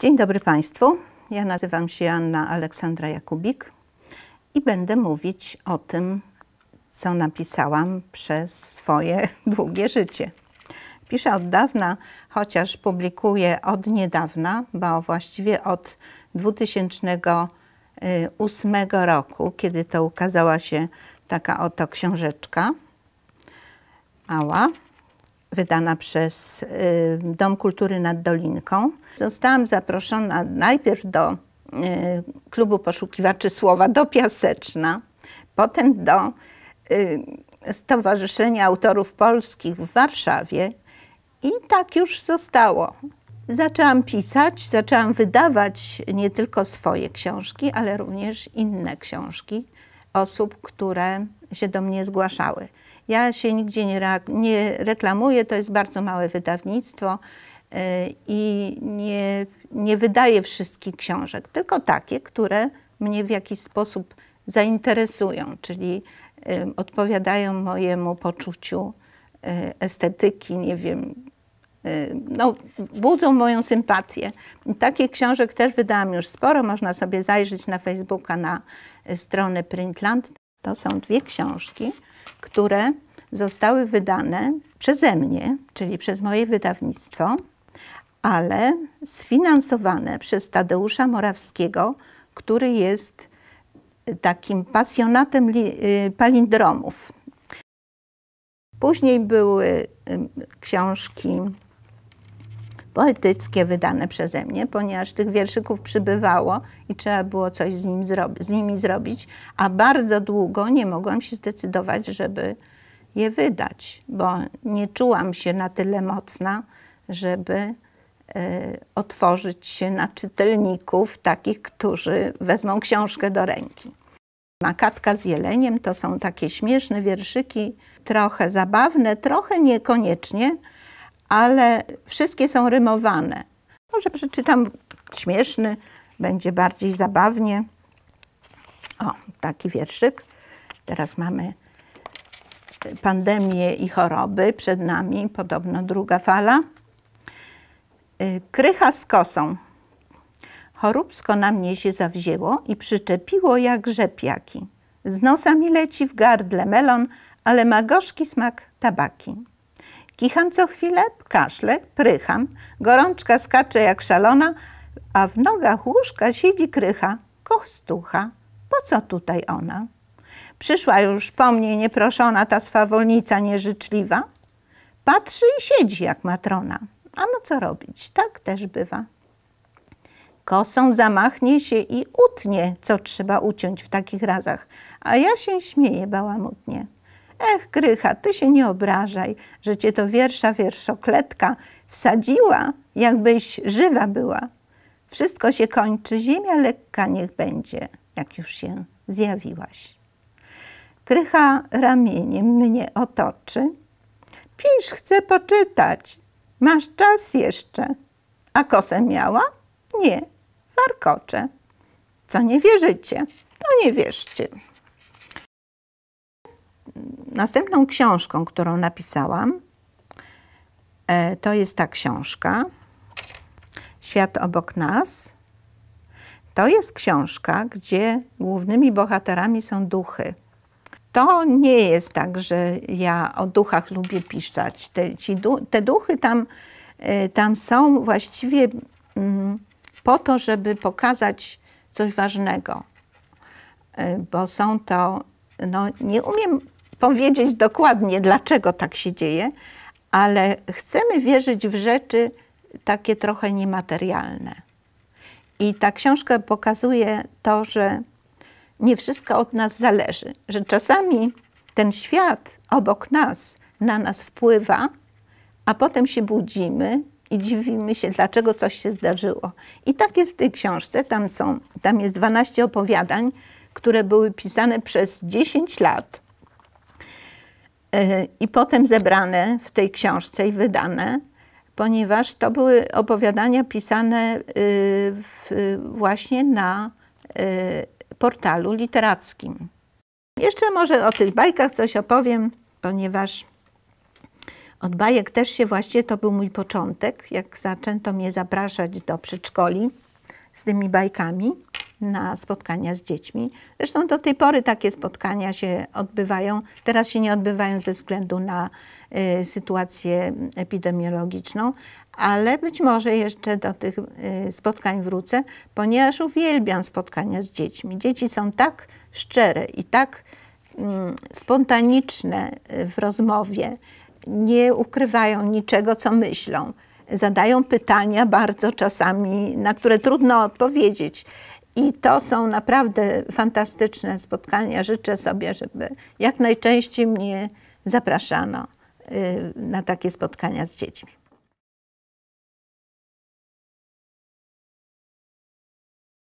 Dzień dobry Państwu. Ja nazywam się Anna Aleksandra Jakubik i będę mówić o tym, co napisałam przez swoje długie życie. Piszę od dawna, chociaż publikuję od niedawna, bo właściwie od 2008 y, roku, kiedy to ukazała się taka oto książeczka mała wydana przez y, Dom Kultury nad Dolinką. Zostałam zaproszona najpierw do y, Klubu Poszukiwaczy Słowa, do Piaseczna, potem do y, Stowarzyszenia Autorów Polskich w Warszawie i tak już zostało. Zaczęłam pisać, zaczęłam wydawać nie tylko swoje książki, ale również inne książki osób, które się do mnie zgłaszały. Ja się nigdzie nie, re nie reklamuję, to jest bardzo małe wydawnictwo y, i nie, nie wydaję wszystkich książek, tylko takie, które mnie w jakiś sposób zainteresują, czyli y, odpowiadają mojemu poczuciu y, estetyki, nie wiem, Y, no, budzą moją sympatię. Takich książek też wydałam już sporo. Można sobie zajrzeć na Facebooka, na stronę Printland. To są dwie książki, które zostały wydane przeze mnie, czyli przez moje wydawnictwo, ale sfinansowane przez Tadeusza Morawskiego, który jest takim pasjonatem y, palindromów. Później były y, książki poetyckie wydane przeze mnie, ponieważ tych wierszyków przybywało i trzeba było coś z, nim z nimi zrobić, a bardzo długo nie mogłam się zdecydować, żeby je wydać, bo nie czułam się na tyle mocna, żeby y, otworzyć się na czytelników, takich, którzy wezmą książkę do ręki. Makatka z jeleniem to są takie śmieszne wierszyki, trochę zabawne, trochę niekoniecznie, ale wszystkie są rymowane. Może przeczytam śmieszny, będzie bardziej zabawnie. O, taki wierszyk. Teraz mamy y, pandemię i choroby przed nami, podobno druga fala. Y, krycha z kosą. Choróbsko na mnie się zawzięło i przyczepiło jak rzepiaki. Z nosa mi leci w gardle melon, ale ma gorzki smak tabaki. Kicham co chwilę, kaszle, prycham, gorączka skacze jak szalona, a w nogach łóżka siedzi krycha, kostucha. Po co tutaj ona? Przyszła już po mnie nieproszona ta swawolnica nieżyczliwa. Patrzy i siedzi jak matrona. A no co robić, tak też bywa. Kosą zamachnie się i utnie, co trzeba uciąć w takich razach, a ja się śmieję bałamutnie. Ech, Krycha, ty się nie obrażaj, że cię to wiersza wierszokletka wsadziła, jakbyś żywa była. Wszystko się kończy, ziemia lekka niech będzie, jak już się zjawiłaś. Krycha ramieniem mnie otoczy. Pisz, chcę poczytać. Masz czas jeszcze. A kosę miała? Nie, warkocze. Co nie wierzycie, to nie wierzcie. Następną książką, którą napisałam, e, to jest ta książka Świat obok nas. To jest książka, gdzie głównymi bohaterami są duchy. To nie jest tak, że ja o duchach lubię pisać. Te, du te duchy tam, e, tam są właściwie mm, po to, żeby pokazać coś ważnego, e, bo są to, no nie umiem powiedzieć dokładnie, dlaczego tak się dzieje, ale chcemy wierzyć w rzeczy takie trochę niematerialne. I ta książka pokazuje to, że nie wszystko od nas zależy, że czasami ten świat obok nas na nas wpływa, a potem się budzimy i dziwimy się, dlaczego coś się zdarzyło. I tak jest w tej książce, tam, są, tam jest 12 opowiadań, które były pisane przez 10 lat i potem zebrane w tej książce i wydane, ponieważ to były opowiadania pisane y, w, właśnie na y, portalu literackim. Jeszcze może o tych bajkach coś opowiem, ponieważ od bajek też się właśnie to był mój początek, jak zaczęto mnie zapraszać do przedszkoli z tymi bajkami na spotkania z dziećmi. Zresztą do tej pory takie spotkania się odbywają. Teraz się nie odbywają ze względu na y, sytuację epidemiologiczną, ale być może jeszcze do tych y, spotkań wrócę, ponieważ uwielbiam spotkania z dziećmi. Dzieci są tak szczere i tak y, spontaniczne w rozmowie, nie ukrywają niczego, co myślą zadają pytania bardzo czasami, na które trudno odpowiedzieć. I to są naprawdę fantastyczne spotkania. Życzę sobie, żeby jak najczęściej mnie zapraszano y, na takie spotkania z dziećmi.